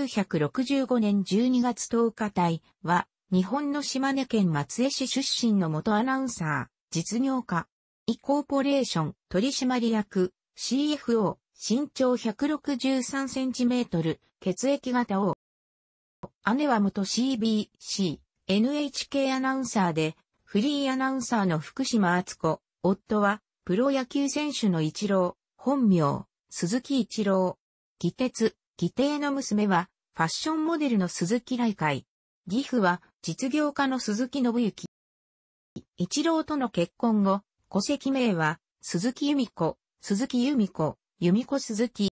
1965年12月10日隊は、日本の島根県松江市出身の元アナウンサー、実業家、イコーポレーション取締役、CFO、身長163センチメートル、血液型を、姉は元 CBC、NHK アナウンサーで、フリーアナウンサーの福島敦子、夫は、プロ野球選手の一郎、本名、鈴木一郎、義鉄、義弟の娘は、ファッションモデルの鈴木来海。義父は、実業家の鈴木信之。一郎との結婚後、戸籍名は、鈴木由美子、鈴木由美子、由美子鈴木。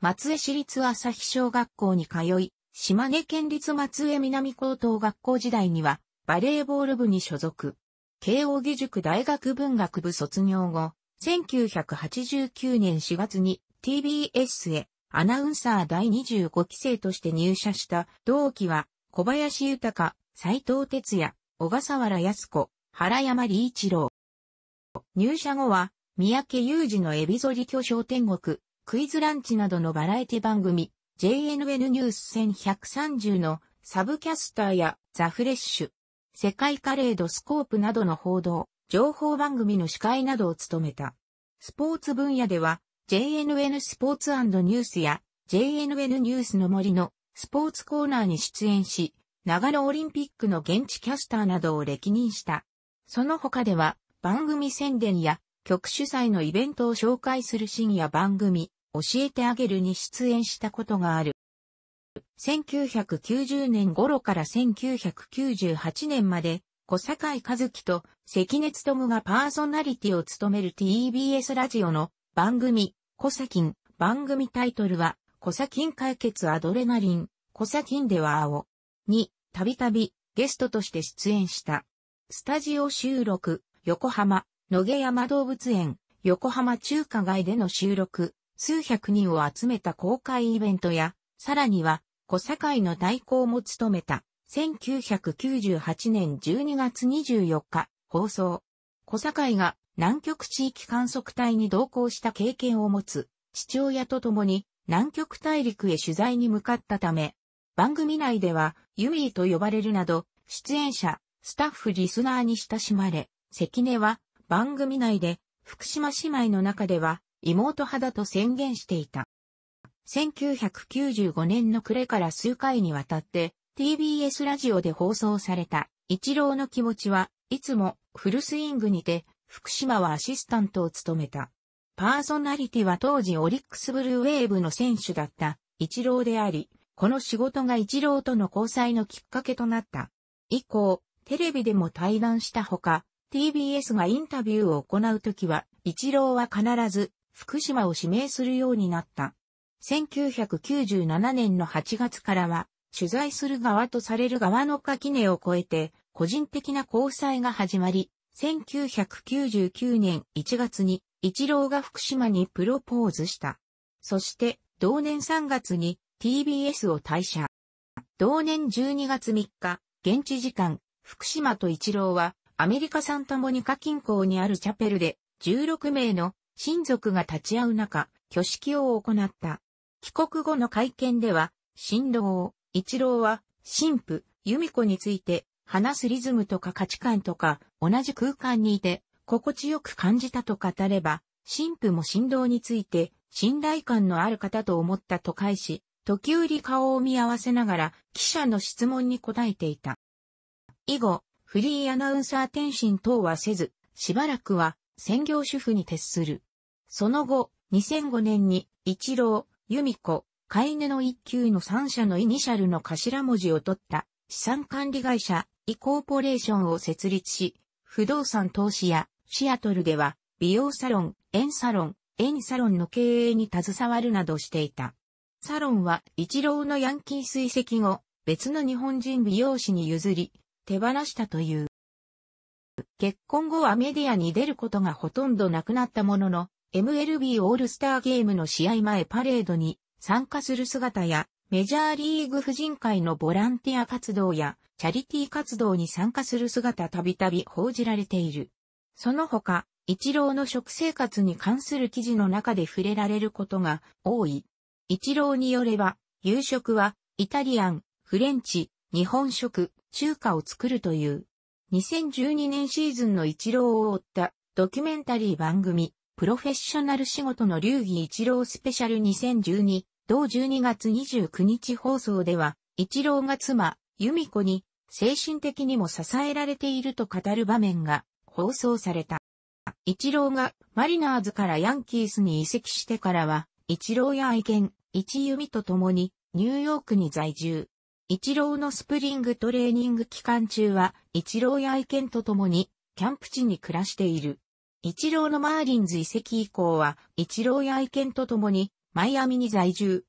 松江市立朝日小学校に通い、島根県立松江南高等学校時代には、バレーボール部に所属。慶応義塾大学文学部卒業後、1989年4月に TBS へアナウンサー第25期生として入社した同期は、小林豊、斎藤哲也、小笠原康子、原山理一郎。入社後は、三宅裕二のエビゾリ巨匠天国、クイズランチなどのバラエティ番組、JNN ニュース1130のサブキャスターやザフレッシュ、世界カレードスコープなどの報道、情報番組の司会などを務めた。スポーツ分野では、JNN スポーツニュースや JNN ニュースの森のスポーツコーナーに出演し、長野オリンピックの現地キャスターなどを歴任した。その他では番組宣伝や局主催のイベントを紹介するシーンや番組、教えてあげるに出演したことがある。1990年頃から1998年まで、小坂井和樹と関根勤がパーソナリティを務める TBS ラジオの番組、コサキン、番組タイトルは、コサキン解決アドレナリン、コサキンでは青。に、たびたび、ゲストとして出演した。スタジオ収録、横浜、野毛山動物園、横浜中華街での収録、数百人を集めた公開イベントや、さらには、小堺の代行も務めた、1998年12月24日、放送。小堺が南極地域観測隊に同行した経験を持つ父親と共に南極大陸へ取材に向かったため、番組内ではユミーと呼ばれるなど、出演者、スタッフリスナーに親しまれ、関根は番組内で福島姉妹の中では妹肌と宣言していた。1995年の暮れから数回にわたって TBS ラジオで放送された一郎の気持ちはいつもフルスイングにて福島はアシスタントを務めた。パーソナリティは当時オリックスブルーウェーブの選手だった一郎であり、この仕事が一郎との交際のきっかけとなった。以降、テレビでも対談したほか、TBS がインタビューを行うときは、一郎は必ず福島を指名するようになった。1997年の8月からは、取材する側とされる側の垣根を越えて、個人的な交際が始まり、1999年1月に、一郎が福島にプロポーズした。そして、同年3月に TBS を退社。同年12月3日、現地時間、福島と一郎は、アメリカサンタモニカ近郊にあるチャペルで、16名の親族が立ち会う中、挙式を行った。帰国後の会見では、新郎、一郎は、新婦、由美子について、話すリズムとか価値観とか、同じ空間にいて、心地よく感じたと語れば、神父も振動について、信頼感のある方と思ったと返し、時折顔を見合わせながら、記者の質問に答えていた。以後、フリーアナウンサー転身等はせず、しばらくは専業主婦に徹する。その後、2005年に、一郎、由美子、飼い犬の一級の三社のイニシャルの頭文字を取った資産管理会社イコーポレーションを設立し、不動産投資やシアトルでは美容サロン、エンサロン、エンサロンの経営に携わるなどしていた。サロンは一郎のヤンキー追跡後、別の日本人美容師に譲り、手放したという。結婚後はメディアに出ることがほとんどなくなったものの、MLB オールスターゲームの試合前パレードに参加する姿や、メジャーリーグ婦人会のボランティア活動やチャリティ活動に参加する姿たびたび報じられている。その他、一郎の食生活に関する記事の中で触れられることが多い。一郎によれば、夕食はイタリアン、フレンチ、日本食、中華を作るという。2012年シーズンの一郎を追ったドキュメンタリー番組、プロフェッショナル仕事の流儀一郎スペシャル2012同12月29日放送では、一郎が妻、由美子に、精神的にも支えられていると語る場面が放送された。一郎がマリナーズからヤンキースに移籍してからは、一郎や愛犬、一由美と共にニューヨークに在住。一郎のスプリングトレーニング期間中は、一郎や愛犬と共にキャンプ地に暮らしている。一郎のマーリンズ移籍以降は、一郎や愛犬と共にマイアミに在住。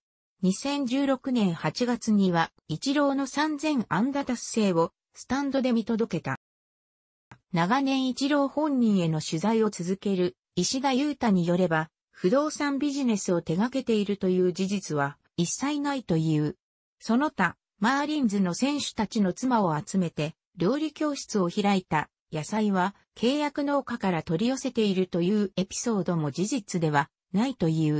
2016年8月には、一郎の3000安打達成をスタンドで見届けた。長年一郎本人への取材を続ける石田祐太によれば、不動産ビジネスを手掛けているという事実は一切ないという。その他、マーリンズの選手たちの妻を集めて、料理教室を開いた野菜は契約農家から取り寄せているというエピソードも事実ではないという。